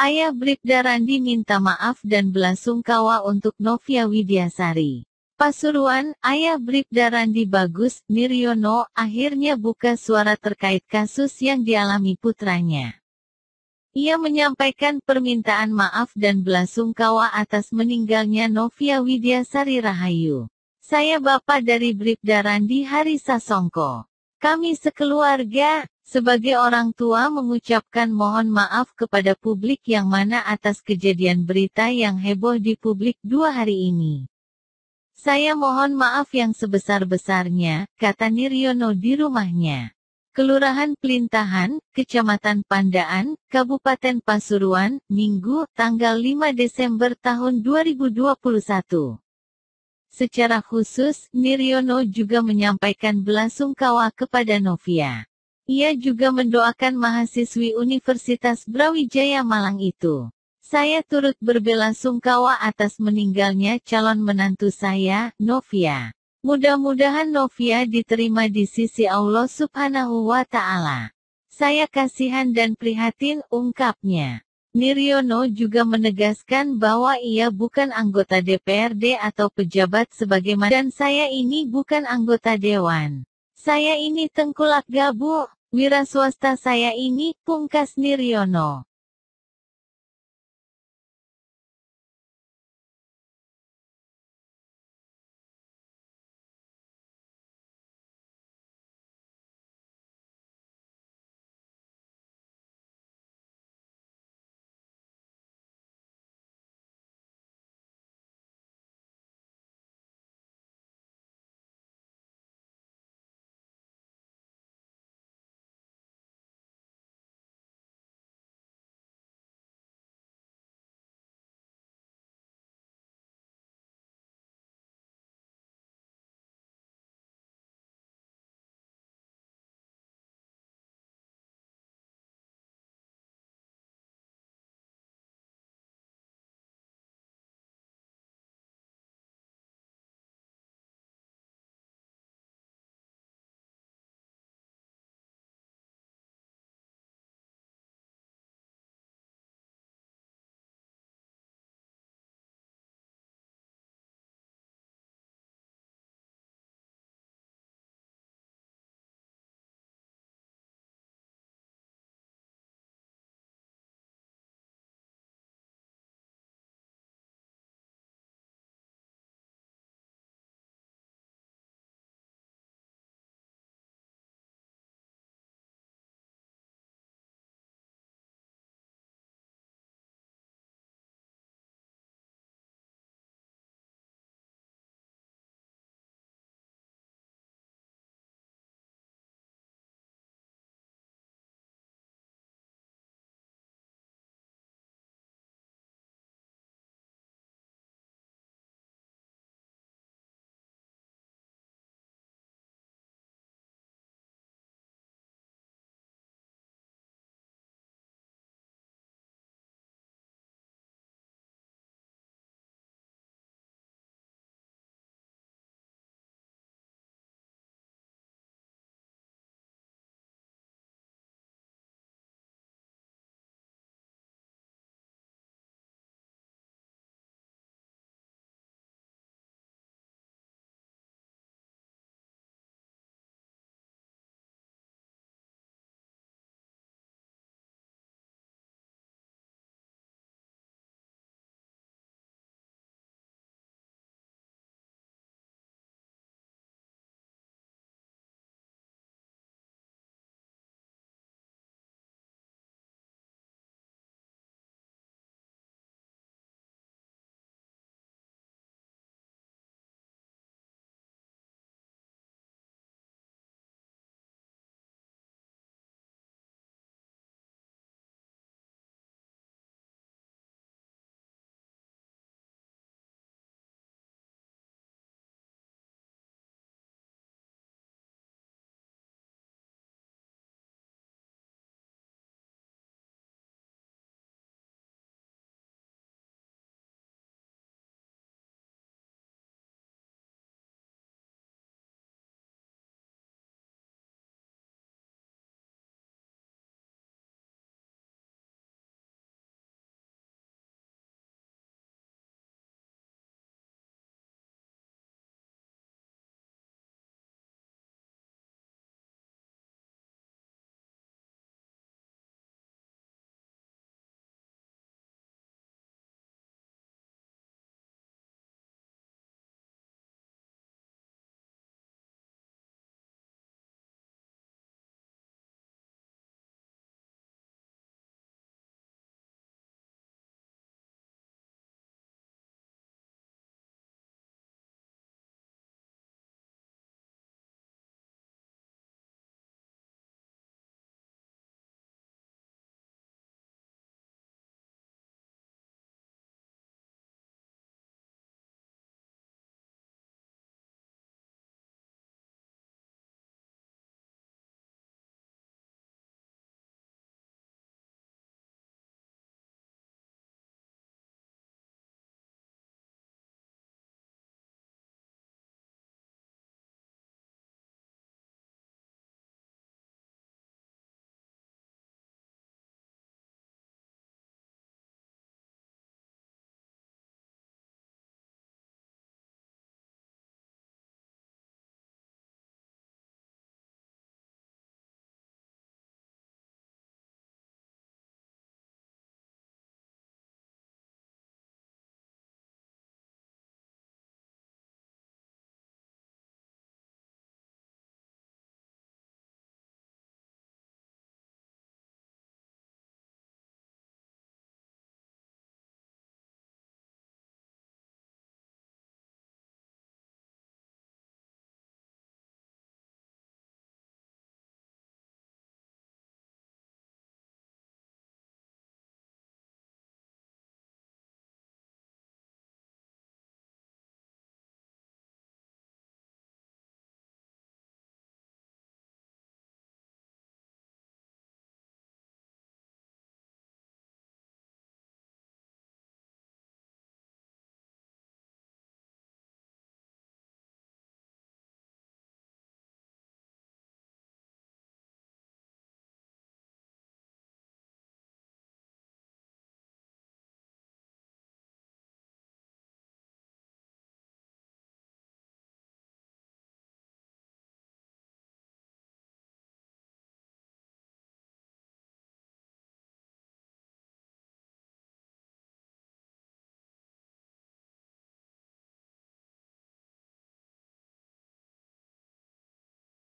Ayah Bribda Randi minta maaf dan belasungkawa untuk Novia Widiasari. Pasuruan, ayah Bribda Randi Bagus, Niryono, akhirnya buka suara terkait kasus yang dialami putranya. Ia menyampaikan permintaan maaf dan belasungkawa atas meninggalnya Novia Widiasari Rahayu. Saya bapak dari Bribda Randi Hari Sasongko. Kami sekeluarga, sebagai orang tua mengucapkan mohon maaf kepada publik yang mana atas kejadian berita yang heboh di publik dua hari ini. Saya mohon maaf yang sebesar-besarnya, kata Niryono di rumahnya. Kelurahan Pelintahan, Kecamatan Pandaan, Kabupaten Pasuruan, Minggu, tanggal 5 Desember tahun 2021. Secara khusus, Niryono juga menyampaikan belasungkawa kepada Novia. Ia juga mendoakan mahasiswi Universitas Brawijaya Malang itu. Saya turut berbelasungkawa atas meninggalnya calon menantu saya, Novia. Mudah-mudahan Novia diterima di sisi Allah Subhanahu wa Ta'ala. Saya kasihan dan prihatin, ungkapnya. Niryono juga menegaskan bahwa ia bukan anggota DPRD atau pejabat sebagaimana dan saya ini bukan anggota dewan. Saya ini tengkulak gabu, wira swasta saya ini, pungkas Niryono.